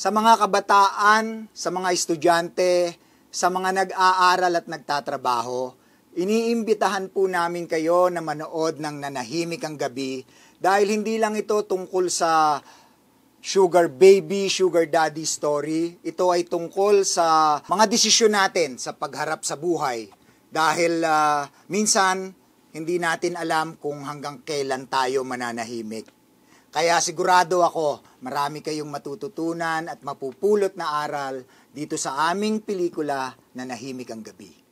sa mga kabataan, sa mga estudyante, sa mga nag-aaral at nagtatrabaho, iniimbitahan po namin kayo na manood ng Nanahimik ang Gabi dahil hindi lang ito tungkol sa sugar baby, sugar daddy story. Ito ay tungkol sa mga desisyon natin sa pagharap sa buhay dahil uh, minsan hindi natin alam kung hanggang kailan tayo mananahimik. Kaya sigurado ako, marami kayong matututunan at mapupulot na aral dito sa aming pelikula na Nahimik ang Gabi.